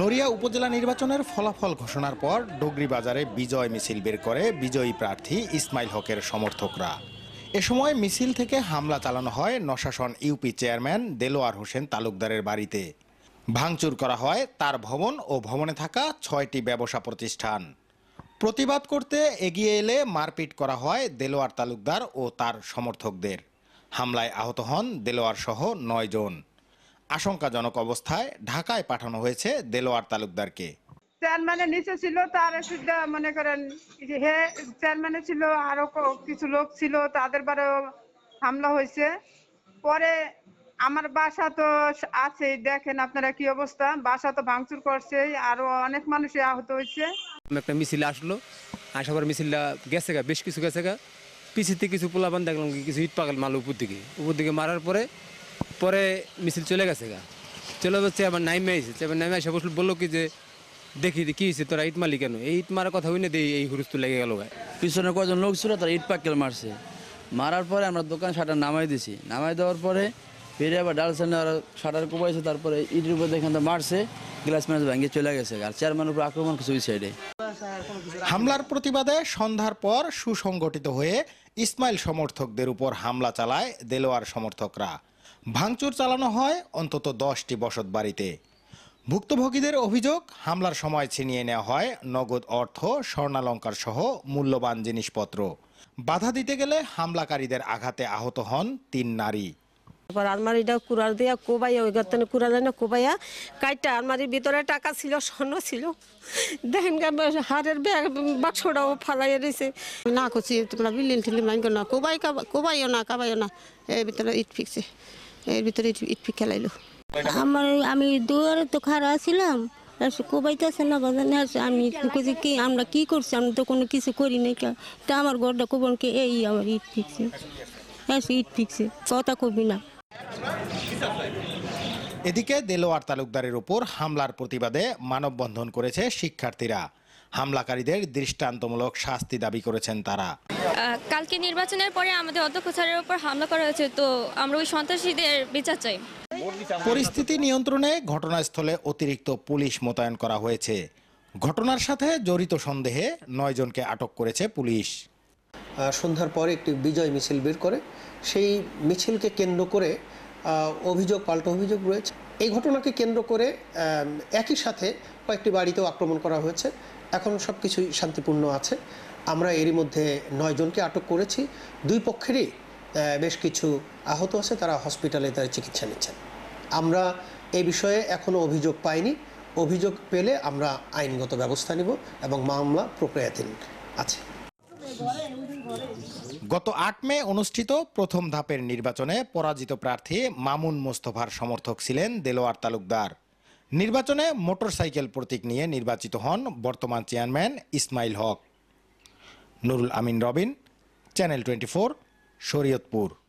নড়িয়া উপজেলা নির্বাচনের ফলাফল ঘোষণার পর ডুগরি বাজারে বিজয় মিছিল বের করে বিজয়ী প্রার্থী ইসমাইল হকের সমর্থকরা এ সময় মিছিল থেকে হামলা চালানো হয় নশাসন ইউপি চেয়ারম্যান দেলোয়ার হোসেন তালুকদারের বাড়িতে ভাঙচুর করা হয় তার ভবন ও ভবনে থাকা ছয়টি ব্যবসা প্রতিষ্ঠান প্রতিবাদ করতে এগিয়ে এলে মারপিট করা হয় দেলোয়ার তালুকদার ও তার সমর্থকদের হামলায় আহত হন দেলোয়ার সহ নয় জন আশঙ্কাজনক অবস্থায় ঢাকায় পাঠানো হয়েছে দেলোয়ার তালুকদারকে চেয়ারম্যানের নিচে ছিল তার শুদ্ধ মনে করেন হে ছিল আরো কিছু লোক ছিল তাদের হামলা হয়েছে পরে আমার বাসা তো আছে দেখেন আপনারা কি অবস্থা বাসা তো ভাঙচুর করছে আরো অনেক মানুষ আহত হয়েছে একটা মিছিল আসলো আসার পর মিছিলটা গেছে গা বেশ কিছু গেছে গা পিছিতে কিছু পোলাবান দেখলাম কিছু ইট পাগল মাল উপর দিকে উপর দিকে মারার পরে পরে মিছিল চলে গেছে গা চলে যাচ্ছে আবার নাইমে এসেছে আবার নাইমে এসে বসল বললো কি যে দেখি কি হয়েছে তোরা ইট মালি কেন এই ইট মারার কথা হইনি দেই এই হুরুস তো লেগে গেল গায়ে পিছনে কজন লোক ছিল তারা ইট পাকেল মারছে মারার পরে আমরা দোকান শাটার নামাই দিছি নামাই দেওয়ার পরে ফিরে আবার ডাল সামনে আর শাটার কোপাইছে তারপরে ইটের উপর দেখেন তো মারছে গ্লাস ম্যাচ ভেঙে চলে গেছে আর চেয়ারম্যানের উপর আক্রমণ সুইসাইডে হামলার প্রতিবাদে সন্ধ্যার পর সুসংগঠিত হয়ে ইসমাইল সমর্থকদের উপর হামলা চালায় দেলোয়ার সমর্থকরা ভাঙচুর চালানো হয় অন্তত দশটি বসত বাড়িতে ভুক্তভোগীদের অভিযোগ হামলার সময় ছিনিয়ে নেওয়া হয় নগদ অর্থ স্বর্ণালঙ্কার সহ মূল্যবান জিনিসপত্র বাধা দিতে গেলে হামলাকারীদের আঘাতে আহত হন তিন নারী তারপর আলমারিটা কুড়ার দিয়া কোবাইয়া ওই গর্তনে কুড়া না কোবাইয়া কাইটা আলমারির ভিতরে টাকা ছিল স্বর্ণ ছিল দেখেন হারের ব্যাগ বাক্সটাও ফালাইয়া রয়েছে না করছি তোমরা বিল্ডিং ঠিলিং লাইন না কোবাই কোবাইও না কাবাইও না এই ভিতরে ইট ফিকছে এর ভিতরে ইটপি খেলাইলো আমার আমি দুয়ারে তো খারা ছিলাম কোবাইতেছে না বাজান আমি কি আমরা কি করছি আমি তো কোনো কিছু করি নাই তা আমার ঘরটা কোবনকে এই আমার ইট ফিকছে হ্যাঁ সে ইট ফিকছে কথা কবি না এদিকে দেলোয়ার তালুকদারের ওপর হামলার প্রতিবাদে মানববন্ধন করেছে শিক্ষার্থীরা হামলাকারীদের দৃষ্টান্তমূলক শাস্তি দাবি করেছেন তারা কালকে নির্বাচনের পরে আমাদের অধ্যক্ষ স্যারের উপর হামলা করা হয়েছে তো আমরা ওই সন্ত্রাসীদের বিচার চাই পরিস্থিতি নিয়ন্ত্রণে ঘটনাস্থলে অতিরিক্ত পুলিশ মোতায়েন করা হয়েছে ঘটনার সাথে জড়িত সন্দেহে নয়জনকে আটক করেছে পুলিশ সন্ধ্যার পরে একটি বিজয় মিছিল বের করে সেই মিছিলকে কেন্দ্র করে অভিযোগ পাল্টা অভিযোগ রয়েছে এই ঘটনাকে কেন্দ্র করে একই সাথে কয়েকটি বাড়িতেও আক্রমণ করা হয়েছে এখন সব কিছুই শান্তিপূর্ণ আছে আমরা এরই মধ্যে নয়জনকে আটক করেছি দুই পক্ষেরই বেশ কিছু আহত আছে তারা হসপিটালে তারা চিকিৎসা নিচ্ছেন আমরা এ বিষয়ে এখনও অভিযোগ পাইনি অভিযোগ পেলে আমরা আইনগত ব্যবস্থা নিব এবং মামলা প্রক্রিয়াধীন আছে গত আট মে অনুষ্ঠিত প্রথম ধাপের নির্বাচনে পরাজিত প্রার্থী মামুন মোস্তফার সমর্থক ছিলেন দেলোয়ার তালুকদার নির্বাচনে মোটরসাইকেল প্রতীক নিয়ে নির্বাচিত হন বর্তমান chairman Ismail Haque Nurul Amin Robin channel twenty four Shariatpur